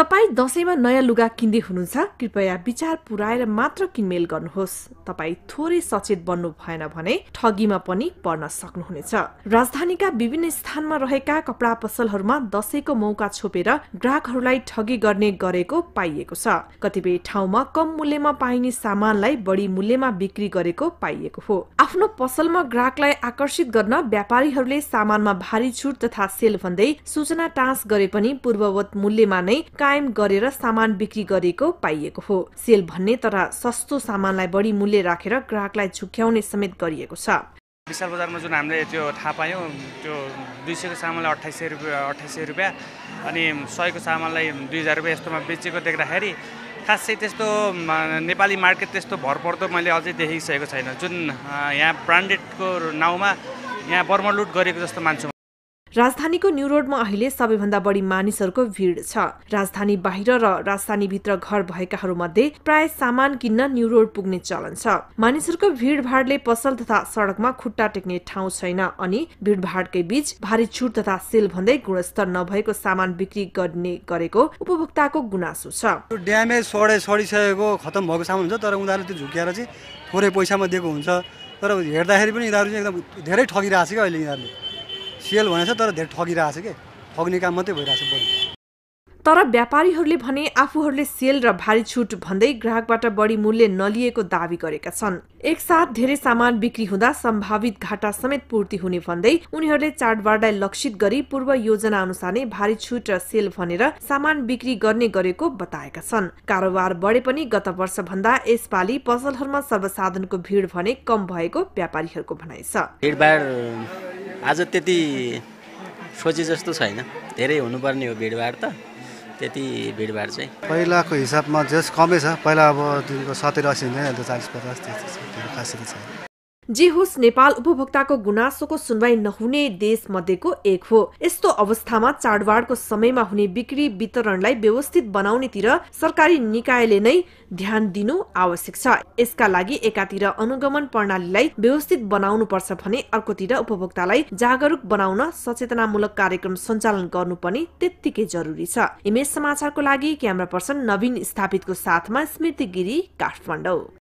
तपाईँ दसैँमा नयाँ लुगा किन्दै हुनुहुन्छ कृपया विचार पुर्याएर मात्र किनमेल गर्नुहोस् तपाईँ थोरै सचेत बन्नु भएन भने ठगीमा पनि पर्न सक्नुहुनेछ राजधानीका विभिन्न स्थानमा रहेका कपडा पसलहरूमा दसैँको मौका छोपेर ग्राहकहरूलाई ठगी गर्ने गरेको पाइएको छ कतिपय ठाउँमा कम मूल्यमा पाइने सामानलाई बढी मूल्यमा बिक्री गरेको पाइएको हो आफ्नो पसलमा ग्राहकलाई आकर्षित गर्न व्यापारीहरूले सामानमा भारी छुट तथा सेल भन्दै सूचना टाँस गरे पनि पूर्ववत मूल्यमा नै कायम गरेर सामान बिक्री गरेको पाइएको हो सेल भन्ने तर सस्तो सामानलाई बढी मूल्य राखेर ग्राहकलाई झुक्याउने समेत गरिएको छ विशाल बजारमा जुन हामीले त्यो थाहा पायौँ त्यो दुई सयको सामानलाई अठाइस सय रुपियाँ अठाइस सय रुपियाँ अनि सयको सामानलाई दुई हजार रुपियाँ यस्तोमा बेचेको देख्दाखेरि खासै त्यस्तो नेपाली मार्केट त्यस्तो भरपर्दो मैले अझै देखिसकेको छैन जुन यहाँ ब्रान्डेडको नाउँमा यहाँ बर्मलुट गरेको जस्तो मान्छु राजधानीको न्यू रोडमा अहिले सबैभन्दा बढी मानिसहरूको भीड़ छ राजधानी बाहिर र राजधानीभित्र घर भएकाहरू मध्ये प्राय सामान किन्न न्यू रोड पुग्ने चलन छ मानिसहरूको भीड़भाड़ले पसल तथा सड़कमा खुट्टा टेक्ने ठाउँ छैन अनि भीड़भाड़कै बीच भारी छुट तथा सेल भन्दै गुणस्तर नभएको सामान बिक्री गर्ने गरेको उपभोक्ताको गुनासो छ खतम भएको सामान हुन्छ तर उनीहरूले त्यो झुकेर चाहिँ थोरै पैसामा दिएको हुन्छ तर हेर्दाखेरि पनि यिनीहरू चाहिँ एकदम धेरै ठगिरहेको छ कि अहिले यिनीहरूले सेल भनेको तर धेरै ठगिरहेको छ कि ठग्ने काम मात्रै भइरहेको छ तर व्यापारीहरूले भने आफूहरूले सेल र भारी छुट भन्दै ग्राहकबाट बढी मूल्य नलिएको दावी गरेका छन् एकसाथ धेरै सामान बिक्री हुँदा सम्भावित घाटा समेत पूर्ति हुने भन्दै उनीहरूले चाडबाडलाई लक्षित गरी पूर्व योजना अनुसार नै भारी छुट र सेल भनेर सामान बिक्री गर्ने गरेको बताएका छन् कारोबार बढे पनि गत वर्ष भन्दा यसपालि पसलहरूमा सर्वसाधनको भिड भने कम भएको व्यापारीहरूको भनाइ छ आज त्यति सोचे जस्तो छैन धेरै हुनुपर्ने हो भिडभाड त त्यति भिडभाड चाहिँ पहिलाको हिसाबमा जस कमै छ पहिला अब दिनको सत्तरी असी हुँदैन चालिस पचास त्यस्तो छ खासै छ जे होस् नेपाल उपभोक्ताको गुनासोको सुनवाई नहुने देश मध्येको एक हो यस्तो अवस्थामा चाडबाडको समयमा हुने बिक्री वितरणलाई व्यवस्थित बनाउनेतिर सरकारी निकायले नै ध्यान दिनु आवश्यक छ यसका लागि एकातिर अनुगमन प्रणालीलाई व्यवस्थित बनाउनुपर्छ भने अर्कोतिर उपभोक्तालाई जागरूक बनाउन सचेतनामूलक कार्यक्रम सञ्चालन गर्नु पनि त्यत्तिकै जरुरी छ इमेज समाचारको लागि क्यामरा पर्सन नवीन स्थापितको साथमा स्मृति गिरी काठमाडौँ